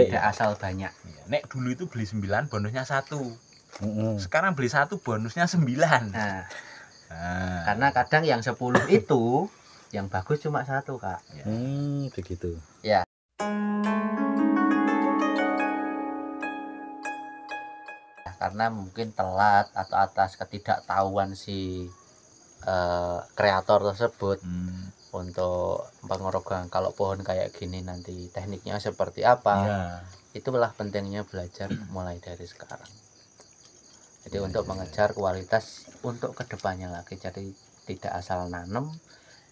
Iya. tidak asal banyak iya. nek dulu itu beli 9 bonusnya satu mm-hmm. sekarang beli satu bonusnya sembilan. nah, nah. karena kadang yang sepuluh itu yang bagus cuma satu kak ya. hmm, begitu ya karena mungkin telat atau atas ketidaktahuan si uh, kreator tersebut hmm untuk pengorogan kalau pohon kayak gini nanti tekniknya seperti apa ya. itulah pentingnya belajar mulai dari sekarang jadi ya, untuk ya. mengejar iya. kualitas untuk kedepannya lagi jadi tidak asal nanam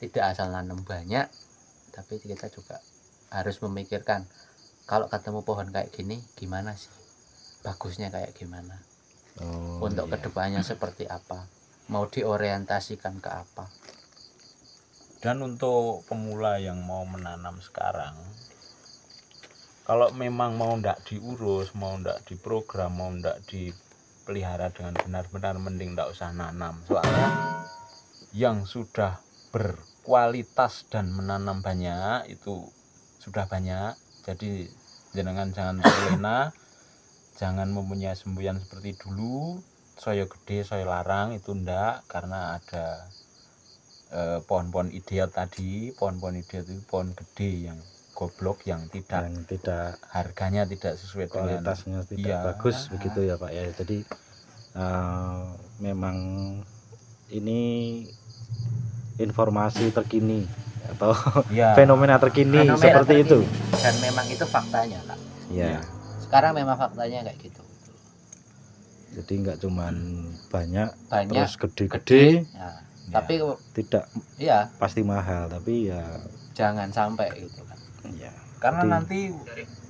tidak asal nanam banyak tapi kita juga harus memikirkan kalau ketemu pohon kayak gini gimana sih bagusnya kayak gimana oh, untuk iya. kedepannya seperti apa mau diorientasikan ke apa dan untuk pemula yang mau menanam sekarang kalau memang mau ndak diurus mau ndak diprogram mau ndak dipelihara dengan benar-benar mending ndak usah nanam soalnya yang sudah berkualitas dan menanam banyak itu sudah banyak jadi jenengan jangan terlena jangan mempunyai semboyan seperti dulu soyo gede soyo larang itu ndak karena ada Eh, pohon-pohon ideal tadi pohon-pohon ideal itu pohon gede yang goblok yang tidak yang tidak harganya tidak sesuai kualitasnya dengan, tidak ya, bagus begitu ya pak ya jadi uh, memang ini informasi terkini atau ya. fenomena terkini fenomena seperti terkini. itu dan memang itu faktanya pak ya. sekarang memang faktanya kayak gitu jadi nggak cuman banyak, banyak terus gede-gede ya Ya, tapi tidak iya pasti mahal tapi ya jangan sampai gitu kan ya, karena jadi, nanti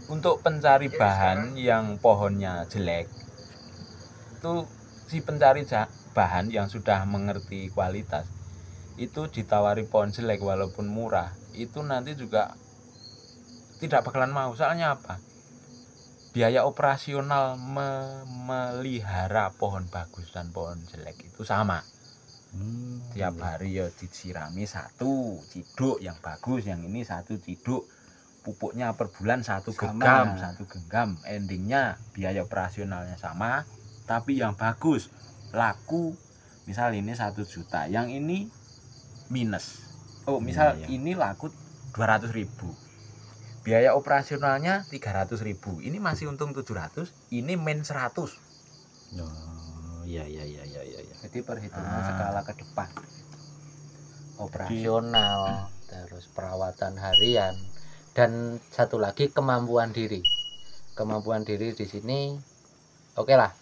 untuk pencari bahan yang pohonnya jelek itu si pencari bahan yang sudah mengerti kualitas itu ditawari pohon jelek walaupun murah itu nanti juga tidak bakalan mau soalnya apa biaya operasional memelihara pohon bagus dan pohon jelek itu sama hmm. tiap hari ya disirami satu ciduk yang bagus yang ini satu ciduk pupuknya per bulan satu sama. genggam satu genggam endingnya biaya operasionalnya sama tapi yang bagus laku misal ini satu juta yang ini minus oh misal ya, ya. ini laku dua ratus ribu biaya operasionalnya tiga ratus ribu ini masih untung tujuh 700 ini main seratus ya. Iya iya iya iya iya. Jadi perhitungan ah. skala ke depan. Operasional, terus perawatan harian dan satu lagi kemampuan diri. Kemampuan diri di sini oke okay lah.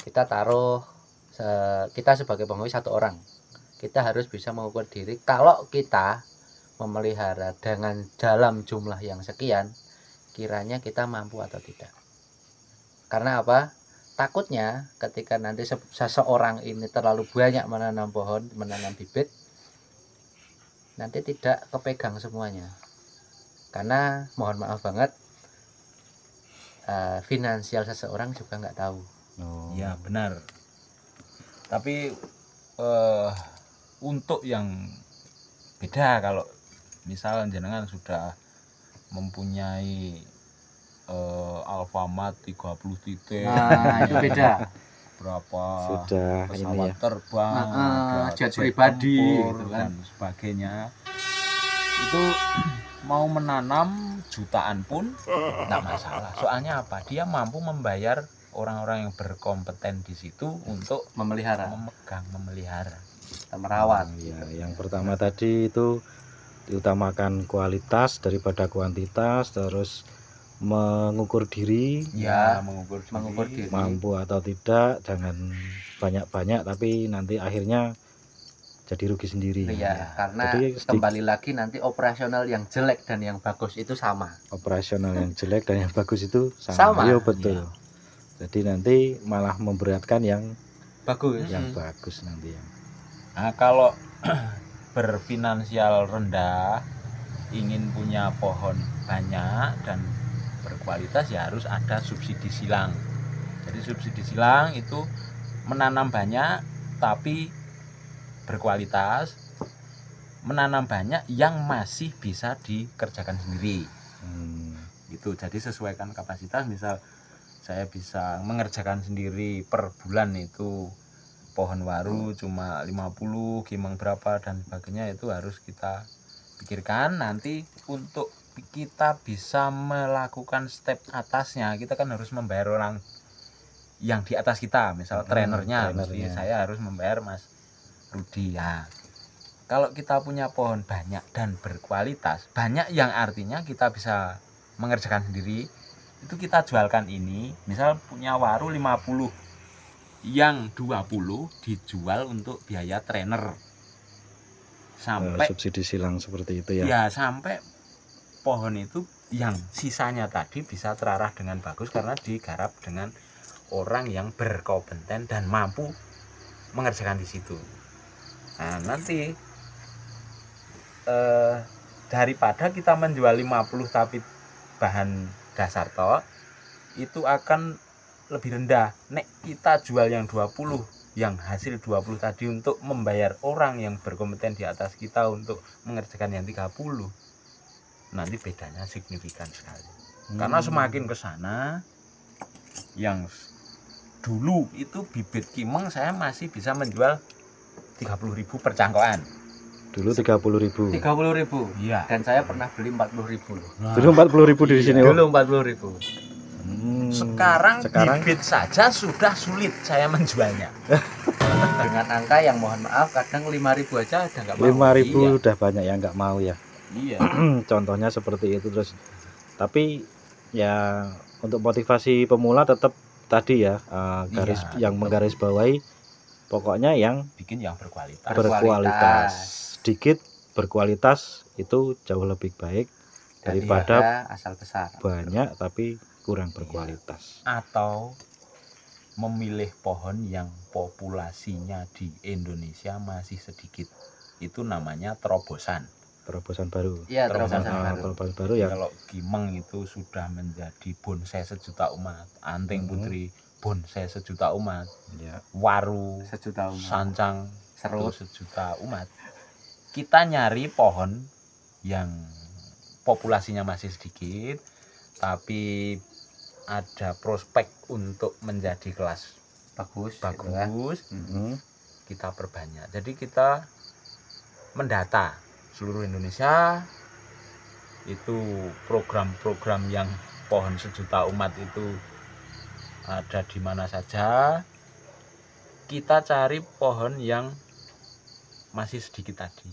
Kita taruh se kita sebagai penghobi satu orang. Kita harus bisa mengukur diri kalau kita memelihara dengan dalam jumlah yang sekian kiranya kita mampu atau tidak. Karena apa? takutnya ketika nanti seseorang ini terlalu banyak menanam pohon menanam bibit nanti tidak kepegang semuanya karena mohon maaf banget uh, finansial seseorang juga nggak tahu oh. ya benar tapi uh, untuk yang beda kalau misalnya jenengan sudah mempunyai uh, Alfamart 30 titik nah itu beda berapa sudah pesawat ya. terbang nah, eh, jet pribadi gitu kan. dan sebagainya itu mau menanam jutaan pun tidak masalah soalnya apa dia mampu membayar orang-orang yang berkompeten di situ untuk memelihara memegang memelihara merawat ya, yang pertama tadi itu diutamakan kualitas daripada kuantitas terus mengukur diri ya, mengukur diri, mengukur diri mampu atau tidak jangan banyak-banyak tapi nanti akhirnya jadi rugi sendiri ya, ya. karena jadi, kembali lagi nanti operasional yang jelek dan yang bagus itu sama operasional yang jelek dan yang bagus itu sama, sama. Yo, iya, betul ya. jadi nanti malah memberatkan yang bagus yang hmm. bagus nanti yang nah, kalau berfinansial rendah ingin punya pohon banyak dan berkualitas ya harus ada subsidi silang jadi subsidi silang itu menanam banyak tapi berkualitas menanam banyak yang masih bisa dikerjakan sendiri hmm. gitu jadi sesuaikan kapasitas misal saya bisa mengerjakan sendiri per bulan itu pohon waru cuma 50 gimang berapa dan sebagainya itu harus kita pikirkan nanti untuk kita bisa melakukan step atasnya kita kan harus membayar orang yang di atas kita misal hmm, trainernya, trainernya. saya harus membayar mas Rudi ya kalau kita punya pohon banyak dan berkualitas banyak yang artinya kita bisa mengerjakan sendiri itu kita jualkan ini misal punya waru 50 yang 20 dijual untuk biaya trainer eh, sampai subsidi silang seperti itu ya ya sampai pohon itu yang sisanya tadi bisa terarah dengan bagus karena digarap dengan orang yang berkompeten dan mampu mengerjakan di situ. Nah, nanti eh, daripada kita menjual 50 tapi bahan dasar toh itu akan lebih rendah. Nek kita jual yang 20 yang hasil 20 tadi untuk membayar orang yang berkompeten di atas kita untuk mengerjakan yang 30 nanti bedanya signifikan sekali hmm. karena semakin ke sana yang dulu itu bibit kimeng saya masih bisa menjual 30.000 per cangkokan dulu 30.000 30.000 iya dan saya pernah beli 40.000 nah. dulu 40.000 di iya. sini dulu 40.000 Hmm. Sekarang, Sekarang bibit saja sudah sulit saya menjualnya. Dengan angka yang mohon maaf kadang 5000 aja ada nggak mau. 5000 iya. udah banyak yang nggak mau ya iya contohnya seperti itu terus tapi ya untuk motivasi pemula tetap tadi ya uh, garis iya, yang tetap. menggaris bawahi pokoknya yang bikin yang berkualitas berkualitas sedikit berkualitas itu jauh lebih baik daripada daripada asal besar banyak Betul. tapi kurang berkualitas iya. atau memilih pohon yang populasinya di Indonesia masih sedikit itu namanya terobosan terobosan baru. Iya, terobosan, terobosan baru. Terobosan baru ya. Kalau Kimeng itu sudah menjadi bonsai sejuta umat, anting hmm. putri bonsai sejuta umat. Ya. Waru sejuta umat. Sancang seru sejuta umat. Kita nyari pohon yang populasinya masih sedikit tapi ada prospek untuk menjadi kelas bagus gitu ya. bagus Ya. kita perbanyak jadi kita mendata seluruh Indonesia itu program-program yang pohon sejuta umat itu ada di mana saja kita cari pohon yang masih sedikit tadi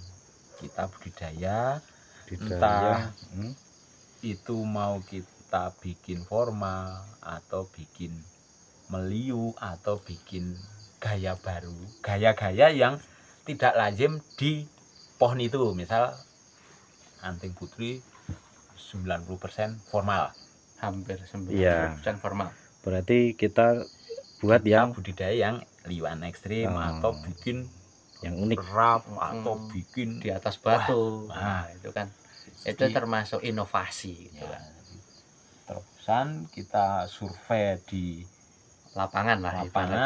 kita budidaya, budidaya. entah hmm. itu mau kita bikin formal atau bikin meliu atau bikin gaya baru gaya-gaya yang tidak lazim di pohon itu misal anting putri 90% formal hampir 90% ya. formal berarti kita buat yang budidaya yang liwan ekstrim hmm. atau bikin yang unik rap hmm. atau bikin di atas batu wah, nah itu kan itu di, termasuk inovasi gitu ya, kan terusan kita survei di lapangan lah lapangan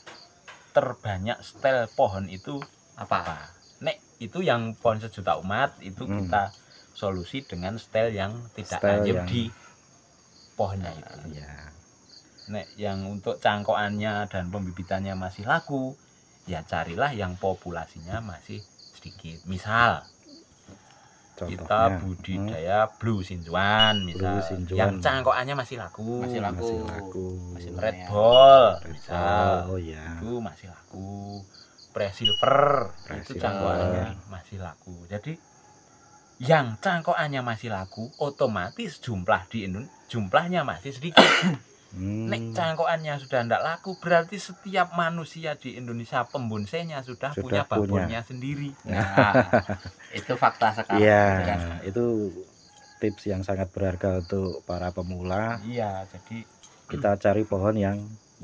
terbanyak stel pohon itu apa? apa? itu yang pohon sejuta umat itu hmm. kita solusi dengan style yang tidak style yang... di pohonnya itu. Uh, ya. Nek yang untuk cangkokannya dan pembibitannya masih laku, ya carilah yang populasinya masih sedikit. Misal Contohnya. kita budidaya hmm. blue sinjuan misal blue sinjuan. yang cangkokannya masih laku masih laku masih laku masih red ball red misal ball. oh ya itu masih laku presilver itu cangkokannya iya. masih laku. Jadi yang cangkokannya masih laku otomatis jumlah di Indonesia jumlahnya masih sedikit. Hmm. Nek cangkokannya sudah tidak laku berarti setiap manusia di Indonesia pembonsainya sudah, sudah punya babonnya sendiri. Nah, itu fakta sekali. Iya, iya, itu tips yang sangat berharga untuk para pemula. Iya, jadi kita cari pohon yang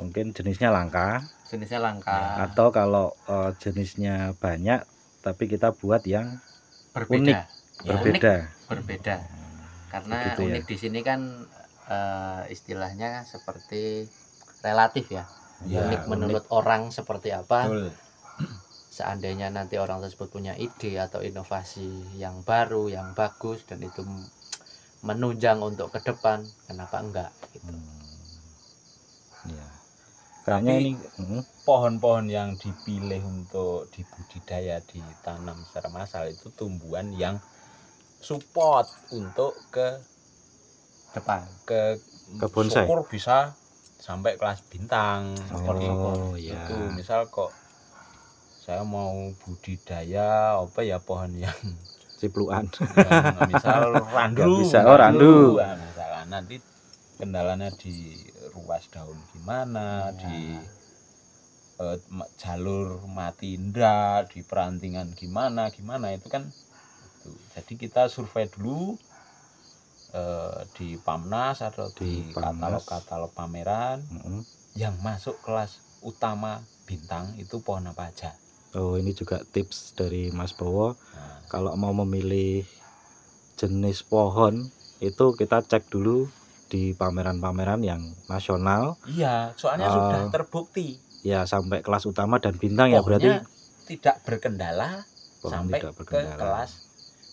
mungkin jenisnya langka jenisnya langka ya, atau kalau uh, jenisnya banyak tapi kita buat yang berbeda unik, ya, berbeda unik, berbeda karena Begitu ya. unik ya. di sini kan uh, istilahnya seperti relatif ya, ya unik, unik menurut orang seperti apa Betul. seandainya nanti orang tersebut punya ide atau inovasi yang baru yang bagus dan itu menunjang untuk ke depan kenapa enggak gitu hmm. ya Kayaknya ini mm-hmm. pohon-pohon yang dipilih untuk dibudidaya ditanam secara massal itu tumbuhan yang support untuk ke depan ke, ke syukur bisa sampai kelas bintang oh, iya. itu. Ya. Misal kok saya mau budidaya apa ya pohon yang cipluan. misal randu. bisa oh randu. randu. Nah, nanti kendalanya di ruas daun gimana ya. di uh, jalur mati indah di perantingan gimana gimana itu kan itu. jadi kita survei dulu uh, di Pamnas atau di katalog-katalog pameran mm -hmm. yang masuk kelas utama bintang itu pohon apa aja Oh ini juga tips dari Mas Bowo. Nah. Kalau mau memilih jenis pohon itu kita cek dulu di pameran-pameran yang nasional. Iya, soalnya uh, sudah terbukti. Ya sampai kelas utama dan bintang ya berarti tidak berkendala sampai tidak berkendala. ke kelas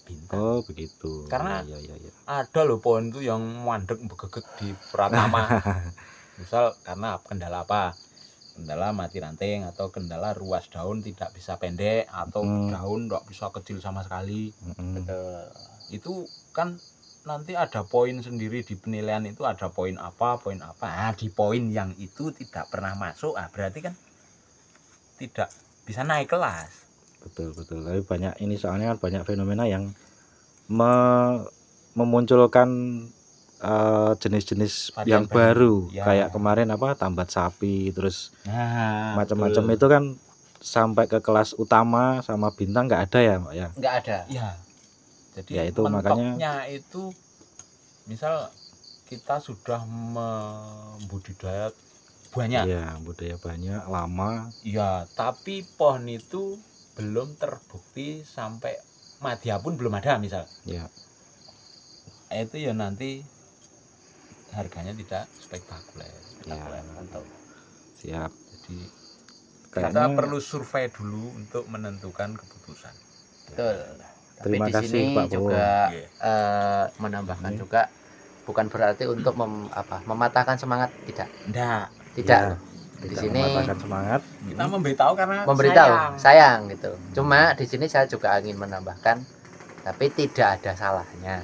bintang. Oh begitu. Karena ya, ya, ya. ada loh pohon itu yang mandek begegek di Pratama. Misal karena kendala apa? kendala mati ranting atau kendala ruas daun tidak bisa pendek atau hmm. daun tidak bisa kecil sama sekali hmm. Gitu. itu kan nanti ada poin sendiri di penilaian itu ada poin apa poin apa nah, di poin yang itu tidak pernah masuk ah berarti kan tidak bisa naik kelas betul betul tapi banyak ini soalnya kan banyak fenomena yang me memunculkan eh, jenis-jenis uh, yang baru ya. kayak kemarin apa tambat sapi terus nah, macam-macam itu kan sampai ke kelas utama sama bintang nggak ada ya mbak ya nggak ada ya jadi ya itu makanya itu misal kita sudah membudidaya banyak. Iya, budaya banyak, lama. Ya, tapi pohon itu belum terbukti sampai madya pun belum ada misal. Ya. Itu ya nanti harganya tidak spektakuler. ya. Atau. Siap. Jadi Kayaknya... perlu survei dulu untuk menentukan keputusan. Betul. Ya. Tapi Terima di kasih, sini Pak juga uh, menambahkan hmm. juga bukan berarti untuk mem, apa, mematahkan semangat tidak. Nggak. Tidak. Ya, di tidak sini semangat. Kita memberitahu karena memberitahu sayang, sayang gitu. Hmm. Cuma di sini saya juga ingin menambahkan tapi tidak ada salahnya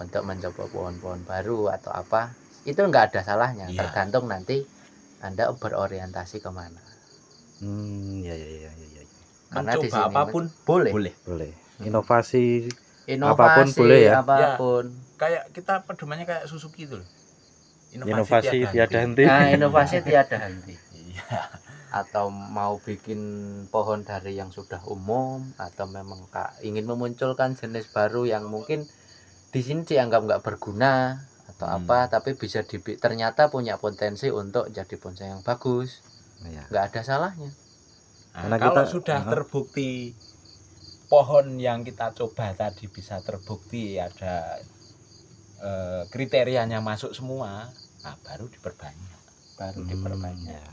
untuk mencoba pohon-pohon baru atau apa. Itu enggak ada salahnya, ya. tergantung nanti Anda berorientasi kemana. Hmm, ya ya ya ya. ya. Karena mencoba di sini apapun boleh. Boleh. Boleh inovasi, inovasi apapun boleh ya. Apapun. Ya, kayak kita pedomannya kayak Suzuki itu Inovasi, inovasi tiada, henti. Nah, inovasi tiada henti. Iya. atau mau bikin pohon dari yang sudah umum atau memang kak ingin memunculkan jenis baru yang mungkin di sini dianggap nggak berguna atau hmm. apa tapi bisa di ternyata punya potensi untuk jadi bonsai yang bagus iya. nggak ya. ada salahnya nah, Karena kalau kita, sudah uh, terbukti pohon yang kita coba tadi bisa terbukti ada e, kriterianya masuk semua, nah baru diperbanyak, baru hmm. diperbanyak.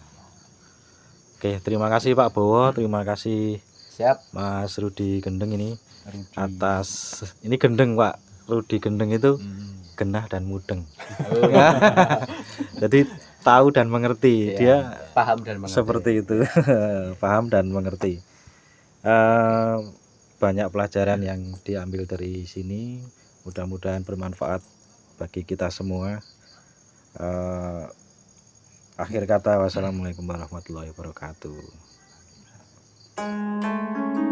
Oke, terima kasih Pak Bowo, terima kasih Siap. Mas Rudi Gendeng ini Rudy. atas ini Gendeng Pak. Rudi Gendeng itu hmm. genah dan mudeng. Oh. Ya. Jadi tahu dan mengerti ya, dia paham dan mengerti. seperti itu paham dan mengerti uh, banyak pelajaran ya. yang diambil dari sini mudah-mudahan bermanfaat bagi kita semua uh, akhir kata wassalamualaikum warahmatullahi wabarakatuh